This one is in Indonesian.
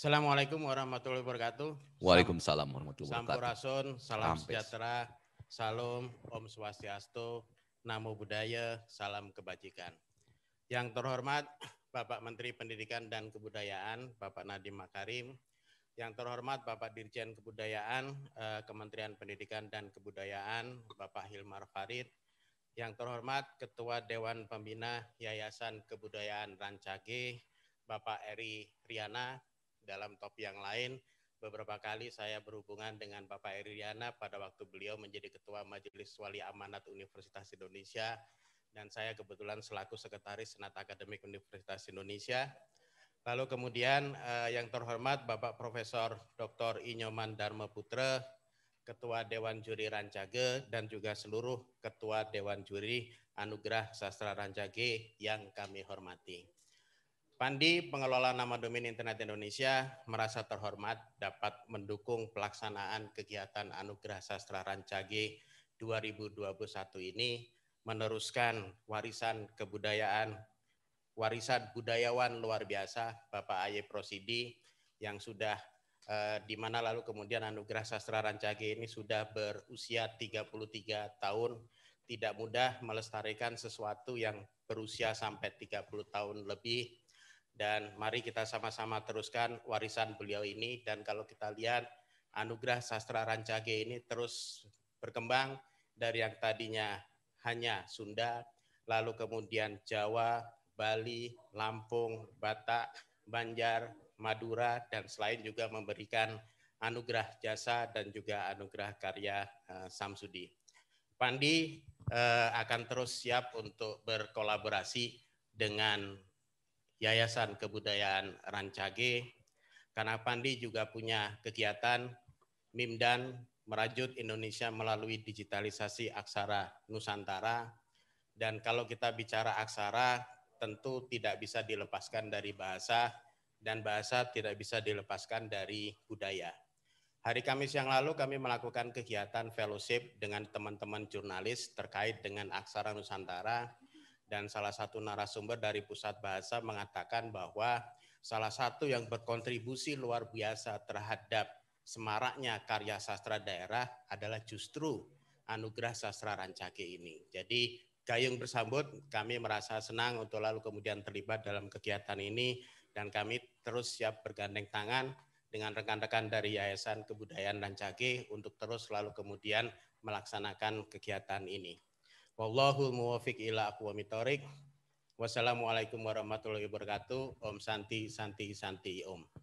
Assalamualaikum warahmatullahi wabarakatuh. Waalaikumsalam warahmatullahi wabarakatuh. Sampurasun, salam Ampes. sejahtera, salam, Om Swastiastu, Namo Buddhaya, salam kebajikan. Yang terhormat Bapak Menteri Pendidikan dan Kebudayaan, Bapak Nadiem Makarim, yang terhormat Bapak Dirjen Kebudayaan eh, Kementerian Pendidikan dan Kebudayaan, Bapak Hilmar Farid, yang terhormat Ketua Dewan Pembina Yayasan Kebudayaan Rancage, Bapak Eri Riana, dalam topik yang lain beberapa kali saya berhubungan dengan Bapak Eriana pada waktu beliau menjadi Ketua Majelis Wali Amanat Universitas Indonesia dan saya kebetulan selaku Sekretaris Senat Akademik Universitas Indonesia. Lalu kemudian eh, yang terhormat Bapak Profesor Dr. Inyoman Dharma Putra, Ketua Dewan Juri Rancage dan juga seluruh Ketua Dewan Juri Anugerah Sastra Rancage yang kami hormati. Pandi, pengelola nama domain Internet Indonesia, merasa terhormat dapat mendukung pelaksanaan kegiatan Anugerah Sastra Rancage 2021 ini meneruskan warisan kebudayaan, warisan budayawan luar biasa Bapak Aye Prosidi yang sudah eh, di mana lalu kemudian Anugerah Sastra Rancage ini sudah berusia 33 tahun tidak mudah melestarikan sesuatu yang berusia sampai 30 tahun lebih dan mari kita sama-sama teruskan warisan beliau ini dan kalau kita lihat anugerah sastra Rancage ini terus berkembang dari yang tadinya hanya Sunda lalu kemudian Jawa, Bali, Lampung, Batak, Banjar, Madura dan selain juga memberikan anugerah jasa dan juga anugerah karya uh, Samsudi. Pandi uh, akan terus siap untuk berkolaborasi dengan Yayasan Kebudayaan Rancage. Karena Pandi juga punya kegiatan MIMDAN merajut Indonesia melalui digitalisasi aksara Nusantara. Dan kalau kita bicara aksara, tentu tidak bisa dilepaskan dari bahasa dan bahasa tidak bisa dilepaskan dari budaya. Hari Kamis yang lalu kami melakukan kegiatan fellowship dengan teman-teman jurnalis terkait dengan aksara Nusantara dan salah satu narasumber dari Pusat Bahasa mengatakan bahwa salah satu yang berkontribusi luar biasa terhadap semaraknya karya sastra daerah adalah justru anugerah sastra Rancake ini. Jadi Gayung bersambut, kami merasa senang untuk lalu kemudian terlibat dalam kegiatan ini dan kami terus siap bergandeng tangan dengan rekan-rekan dari Yayasan Kebudayaan Rancake untuk terus lalu kemudian melaksanakan kegiatan ini. Wallahu muwafiq ila aqwamit Wassalamualaikum warahmatullahi wabarakatuh. Om Santi, Santi, Santi, Om.